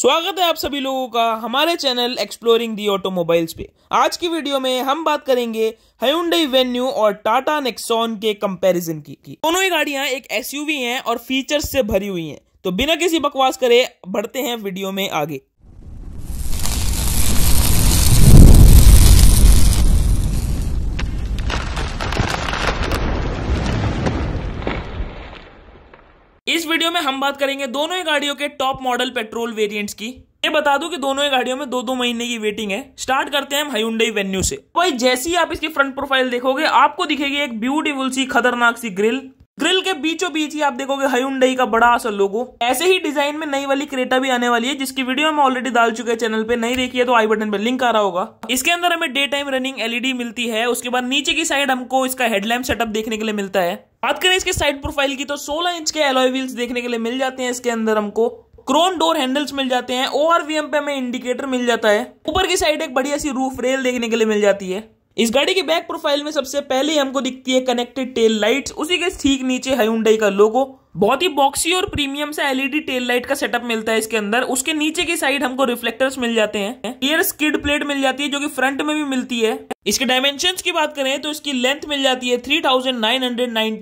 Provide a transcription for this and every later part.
स्वागत है आप सभी लोगों का हमारे चैनल एक्सप्लोरिंग दी ऑटोमोबाइल्स पे आज की वीडियो में हम बात करेंगे हयुंडई वेन्यू और टाटा नेक्सॉन के कंपैरिजन की दोनों ही गाड़ियां एक एसयूवी हैं और फीचर्स से भरी हुई हैं तो बिना किसी बकवास करे बढ़ते हैं वीडियो में आगे में हम बात करेंगे दोनों ही गाड़ियों के टॉप मॉडल पेट्रोल वेरिएंट्स की ये बता दूं कि दोनों ही गाड़ियों में दो दो महीने की वेटिंग है स्टार्ट करते हैं हम हयुंडई वेन्यू से भाई जैसी आप इसकी फ्रंट प्रोफाइल देखोगे आपको दिखेगी एक ब्यूटीफुल सी खतरनाक सी ग्रिल ग्रिल के बीचों बीच ही आप देखोगे हयुंडई का बड़ा सा लोगो ऐसे ही डिजाइन में नई वाली क्रेटा भी आने वाली है जिसकी वीडियो हम ऑलरेडी डाल चुके हैं चैनल पे नहीं देखी है तो आई बटन पे लिंक आ रहा होगा इसके अंदर हमें डे टाइम रनिंग एलईडी मिलती है उसके बाद नीचे की साइड हमको इसका हेडलैम्प सेटअप देखने के लिए मिलता है बात करें इसके साइड प्रोफाइल की तो सोलह इंच के एलोई व्हील्स देखने के लिए मिल जाते हैं इसके अंदर हमको क्रोन डोर हैंडल्स मिल जाते हैं ओ पे हमें इंडिकेटर मिल जाता है ऊपर की साइड एक बढ़िया सी रूफ रेल देखने के लिए मिल जाती है इस गाड़ी की बैक प्रोफाइल में सबसे पहले हमको दिखती है कनेक्टेड टेल लाइट्स उसी के ठीक नीचे हयुंडई का लोगो बहुत ही बॉक्सी और प्रीमियम सा एलईडी टेल लाइट का सेटअप मिलता है इसके अंदर उसके नीचे की साइड हमको रिफ्लेक्टर्स मिल जाते हैं क्लियर स्किड प्लेट मिल जाती है जो कि फ्रंट में भी मिलती है इसके डायमेंशन की बात करें तो इसकी लेंथ मिल जाती है 3995 नाइन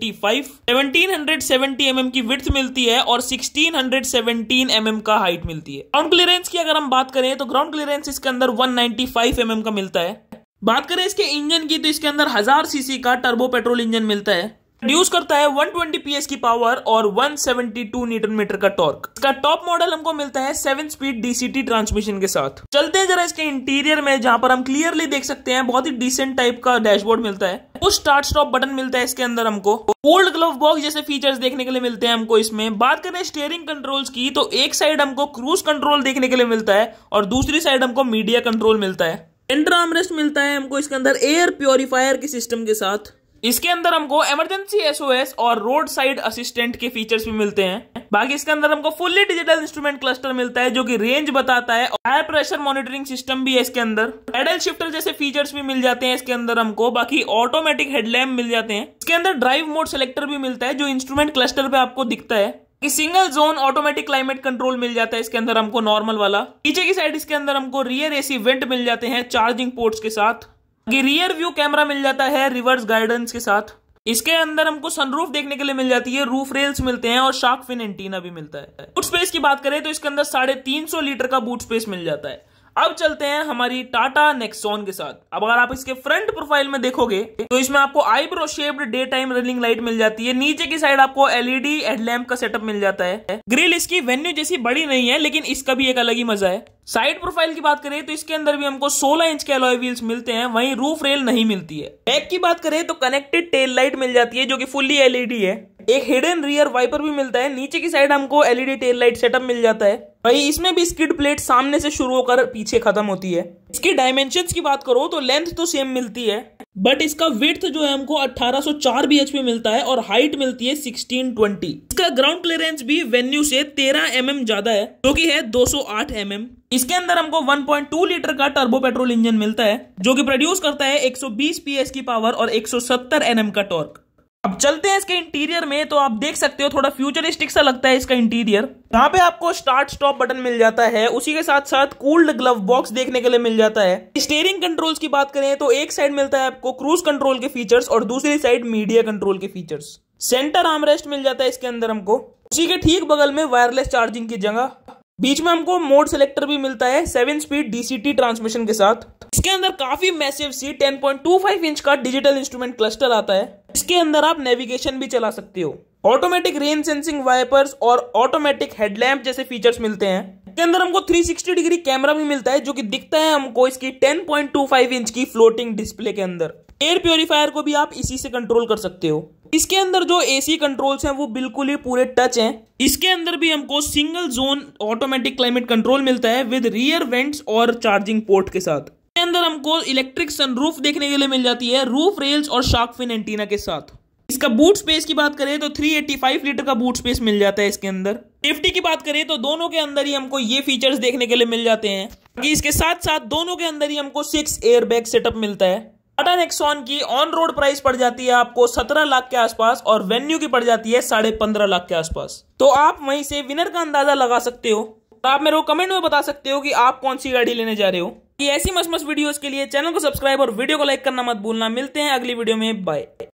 mm की विथ मिलती है और 1617 mm का हाइट मिलती है ग्राउंड क्लियरेंस की अगर हम बात करें तो ग्राउंड क्लियरेंस इसके अंदर वन 195 mm का मिलता है बात करें इसके इंजन की तो इसके अंदर हजार सीसी का टर्बो पेट्रोल इंजन मिलता है प्रोड्यूस करता है 120 पीएस की पावर और 172 न्यूटन मीटर का टॉर्क इसका टॉप मॉडल हमको मिलता है सेवन स्पीड डीसीटी ट्रांसमिशन के साथ चलते हैं जरा इसके इंटीरियर में जहां पर हम क्लियरली देख सकते हैं बहुत ही डिसेंट टाइप का डैशबोर्ड मिलता है कुछ स्टार्ट स्टॉप बटन मिलता है इसके अंदर हमको ओल्ड ग्लोव बॉक्स जैसे फीचर्स देखने के लिए मिलते हैं हमको इसमें बात करें स्टेयरिंग कंट्रोल्स की तो एक साइड हमको क्रूज कंट्रोल देखने के लिए मिलता है और दूसरी साइड हमको मीडिया कंट्रोल मिलता है एंटर आर्मरेस्ट मिलता है हमको इसके अंदर एयर प्योरीफायर के सिस्टम के साथ इसके अंदर हमको इमरजेंसी एसओएस और रोड साइड असिस्टेंट के फीचर्स भी मिलते हैं बाकी इसके अंदर हमको फुल्ली डिजिटल इंस्ट्रूमेंट क्लस्टर मिलता है जो कि रेंज बताता है और हाई प्रेशर मॉनिटरिंग सिस्टम भी है इसके अंदर पेडल शिफ्टर जैसे फीचर्स भी मिल जाते हैं इसके अंदर हमको बाकी ऑटोमेटिक हेडलैम्प मिल जाते हैं इसके अंदर ड्राइव मोड सेलेक्टर भी मिलता है जो इंस्ट्रूमेंट क्लस्टर पे आपको दिखता है कि single zone automatic climate control मिल जाता है इसके अंदर हमको नॉर्मल वाला पीछे की साइड इसके अंदर हमको रियर एसी वेंट मिल जाते हैं चार्जिंग पोर्ट्स के साथ रियर व्यू कैमरा मिल जाता है रिवर्स गाइडेंस के साथ इसके अंदर हमको सनरूफ देखने के लिए मिल जाती है रूफ रेल्स मिलते हैं और शार्क फिन एंटीना भी मिलता है बूट स्पेस की बात करें तो इसके अंदर साढ़े तीन सौ लीटर का बूट स्पेस मिल जाता है अब चलते हैं हमारी टाटा नेक्सोन के साथ अब अगर आप इसके फ्रंट प्रोफाइल में देखोगे तो इसमें आपको eyebrow shaped day time running light मिल जाती है नीचे की साइड आपको एलईडी हेडलैम्प का सेटअप मिल जाता है ग्रिल इसकी वेन्यू जैसी बड़ी नहीं है लेकिन इसका भी एक अलग ही मजा है साइड प्रोफाइल की बात करें तो इसके अंदर भी हमको 16 इंच के अलॉय व्हील्स मिलते हैं वहीं रूफ रेल नहीं मिलती है बैक की बात करें तो कनेक्टेड टेल लाइट मिल जाती है जो कि फुल्ली एलईडी है एक हिडन रियर वाइपर भी मिलता है नीचे की साइड हमको एलईडी टेल लाइट सेटअप मिल जाता है भाई इसमें भी स्किड प्लेट सामने से शुरू होकर पीछे खत्म होती है इसकी डायमेंशन की बात करो तो लेंथ तो सेम मिलती है बट इसका विथ जो है हमको 1804 bhp मिलता है और हाइट मिलती है 1620 इसका ग्राउंड क्लियरेंस भी वेन्यू से 13 mm ज्यादा है जो कि है 208 mm इसके अंदर हमको 1.2 लीटर का टर्बो पेट्रोल इंजन मिलता है जो कि प्रोड्यूस करता है 120 सौ की पावर और 170 एनएम का टॉर्क अब चलते हैं इसके इंटीरियर में तो आप देख सकते हो थोड़ा फ्यूचरिस्टिक सा लगता है इसका इंटीरियर यहाँ पे आपको स्टार्ट स्टॉप बटन मिल जाता है उसी के साथ साथ कूल्ड ग्लव बॉक्स देखने के लिए मिल जाता है स्टेयरिंग कंट्रोल्स की बात करें तो एक साइड मिलता है आपको क्रूज कंट्रोल के फीचर्स और दूसरी साइड मीडिया कंट्रोल के फीचर्स सेंटर आर्मरेस्ट मिल जाता है इसके अंदर हमको उसी के ठीक बगल में वायरलेस चार्जिंग की जगह बीच में हमको मोड सेलेक्टर भी मिलता है सेवन स्पीड डीसीटी ट्रांसमिशन के साथ इसके अंदर काफी मैसिव सी 10.25 इंच का डिजिटल इंस्ट्रूमेंट क्लस्टर आता है इसके अंदर आप नेविगेशन भी चला सकते हो ऑटोमेटिक रेन सेंसिंग वाइपर्स और ऑटोमेटिक हेडलैम्प जैसे फीचर्स मिलते हैं इसके अंदर हमको 360 डिग्री कैमरा भी मिलता है जो कि दिखता है हमको इसकी 10.25 इंच की फ्लोटिंग डिस्प्ले के अंदर एयर प्योरीफायर को भी आप इसी से कंट्रोल कर सकते हो इसके अंदर जो एसी कंट्रोल्स हैं वो बिल्कुल ही पूरे टच हैं इसके अंदर भी हमको single zone automatic climate control मिलता है विद रियर वेंट्स और चार्जिंग पोर्ट के साथ अंदर हमको इलेक्ट्रिक सनरूफ देखने के लिए मिल जाती है रूफ रेल्स और शार्क फिन एंटीना के साथ इसका बूट स्पेस की बात करें तो 385 लीटर का बूट स्पेस मिल जाता है इसके अंदर सेफ्टी की बात करें तो दोनों के अंदर ही हमको ये फीचर्स देखने के लिए मिल जाते हैं कि इसके साथ साथ दोनों के अंदर ही हमको सिक्स एयर बैग सेटअप मिलता है टाटा नेक्सॉन की ऑन रोड प्राइस पड़ जाती है आपको सत्रह लाख के आसपास और वेन्यू की पड़ जाती है साढ़े लाख के आसपास तो आप वहीं से विनर का अंदाजा लगा सकते हो तो आप मेरे को कमेंट में बता सकते हो कि आप कौन सी गाड़ी लेने जा रहे हो कि ऐसी मस्त मस्त वीडियोस के लिए चैनल को सब्सक्राइब और वीडियो को लाइक करना मत भूलना मिलते हैं अगली वीडियो में बाय